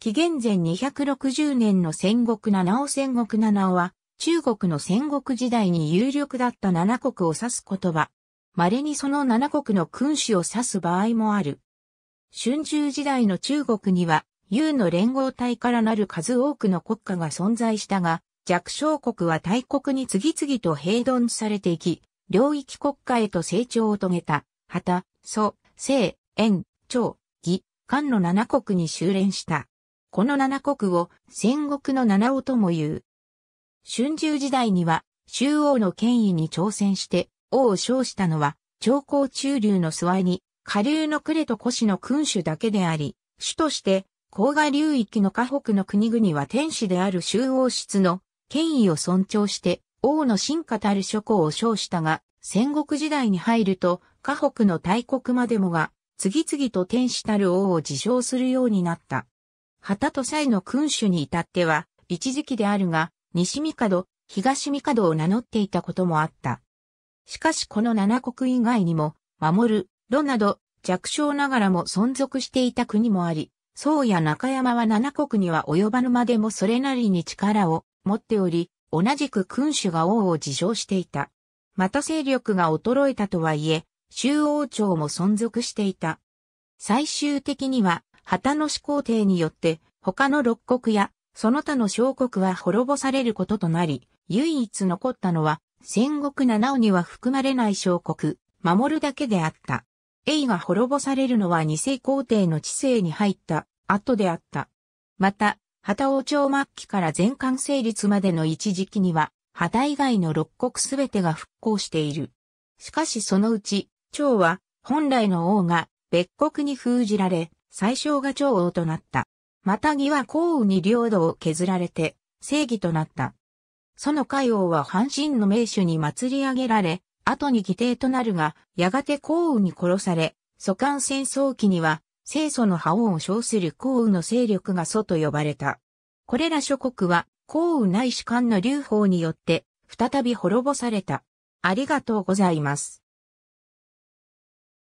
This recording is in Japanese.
紀元前260年の戦国七尾戦国七尾は、中国の戦国時代に有力だった七国を指す言葉。稀にその七国の君主を指す場合もある。春秋時代の中国には、優の連合体からなる数多くの国家が存在したが、弱小国は大国に次々と併存されていき、領域国家へと成長を遂げた、旗、蘇、聖、縁、長、義、漢の七国に修練した。この七国を戦国の七王とも言う。春秋時代には、周王の権威に挑戦して王を称したのは、長江中流の諏訪に、下流の呉と越の君主だけであり、主として、黄河流域の河北の国々は天使である周王室の権威を尊重して、王の進化たる諸侯を称したが、戦国時代に入ると、河北の大国までもが、次々と天使たる王を自称するようになった。旗と祭の君主に至っては、一時期であるが、西帝、東帝を名乗っていたこともあった。しかしこの七国以外にも、守る、炉など、弱小ながらも存続していた国もあり、宋や中山は七国には及ばぬまでもそれなりに力を持っており、同じく君主が王を自称していた。また勢力が衰えたとはいえ、周王朝も存続していた。最終的には、旗の始皇帝によって、他の六国や、その他の小国は滅ぼされることとなり、唯一残ったのは、戦国七尾には含まれない小国、守るだけであった。永が滅ぼされるのは二世皇帝の治世に入った後であった。また、旗王朝末期から全漢成立までの一時期には、旗以外の六国すべてが復興している。しかしそのうち、朝は、本来の王が別国に封じられ、最小が長王となった。また義は項羽に領土を削られて、正義となった。その海王は阪神の名手に祭り上げられ、後に義弟となるが、やがて項羽に殺され、祖官戦争期には、清楚の覇王を称する項羽の勢力が祖と呼ばれた。これら諸国は、項羽内主官の流法によって、再び滅ぼされた。ありがとうございます。